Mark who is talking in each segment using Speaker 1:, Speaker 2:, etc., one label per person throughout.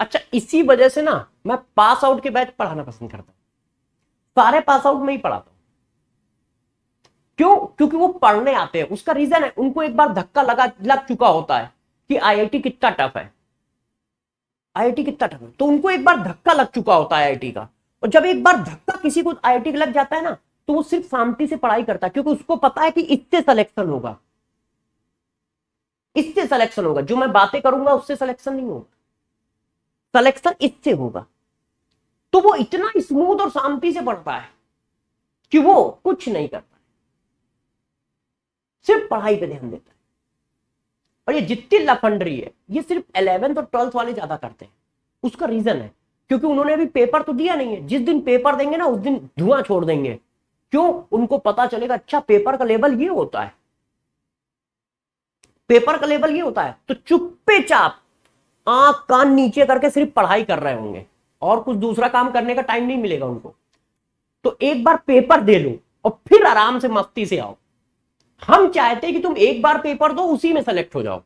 Speaker 1: अच्छा इसी वजह से ना मैं पास आउट के बैच पढ़ाना पसंद करता हूं सारे पास आउट में ही पढ़ाता हूं क्यों क्योंकि वो पढ़ने आते हैं उसका रीजन है उनको एक बार धक्का लगा लग चुका होता है कि आईआईटी कितना टफ है आईआईटी कितना टफ है तो उनको एक बार धक्का लग चुका होता है आईआईटी का और जब एक बार धक्का किसी को आईआईटी का लग जाता है ना तो वो सिर्फ शांति से पढ़ाई करता है क्योंकि उसको पता है कि इससे सिलेक्शन होगा इससे सिलेक्शन होगा जो मैं बातें करूंगा उससे सिलेक्शन नहीं होगा कलेक्शन इससे होगा तो वो इतना स्मूथ और शांति से पढ़ता है कि वो कुछ नहीं करता सिर्फ पढ़ाई पे ध्यान देता है और ये जितनी लफंडरी है ये सिर्फ इलेवेंथ और ट्वेल्थ वाले ज्यादा करते हैं उसका रीजन है क्योंकि उन्होंने अभी पेपर तो दिया नहीं है जिस दिन पेपर देंगे ना उस दिन धुआं छोड़ देंगे क्यों उनको पता चलेगा अच्छा पेपर का लेवल ये होता है पेपर का लेवल ये होता है तो चुप्पे चाप आंख कान नीचे करके सिर्फ पढ़ाई कर रहे होंगे और कुछ दूसरा काम करने का टाइम नहीं मिलेगा उनको तो एक बार पेपर दे लो और फिर आराम से मस्ती से आओ हम चाहते हैं कि तुम एक बार पेपर दो उसी में सेलेक्ट हो जाओ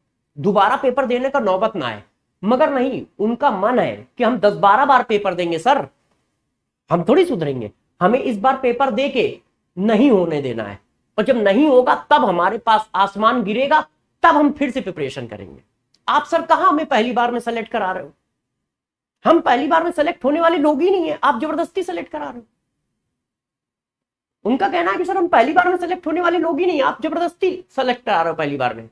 Speaker 1: दोबारा पेपर देने का नौबत ना आए मगर नहीं उनका मन है कि हम दस बारह बार पेपर देंगे सर हम थोड़ी सुधरेंगे हमें इस बार पेपर दे के नहीं होने देना है और जब नहीं होगा तब हमारे पास आसमान गिरेगा तब हम फिर से प्रिपरेशन करेंगे आप सर कहा हमें पहली बार में सेलेक्ट करा रहे हो हम पहली बार में सेलेक्ट होने वाले लोग ही नहीं है आप जबरदस्ती सेलेक्ट करा रहे हो उनका कहना है कि सर हम पहली बार में सेलेक्ट होने वाले लोग ही नहीं आप जबरदस्ती सेलेक्ट करा रहे हो पहली बार में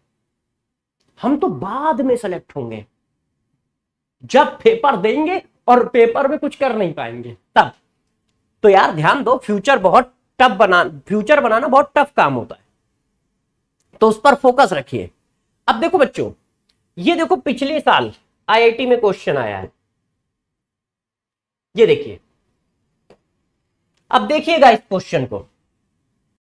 Speaker 1: हम तो बाद में सेलेक्ट होंगे जब पेपर देंगे और पेपर में कुछ कर नहीं पाएंगे तब तो यार ध्यान दो फ्यूचर बहुत टफ बना फ्यूचर बनाना बहुत टफ काम होता है तो उस पर फोकस रखिए अब देखो बच्चों ये देखो पिछले साल आईआईटी में क्वेश्चन आया है ये देखिए अब देखिएगा इस क्वेश्चन को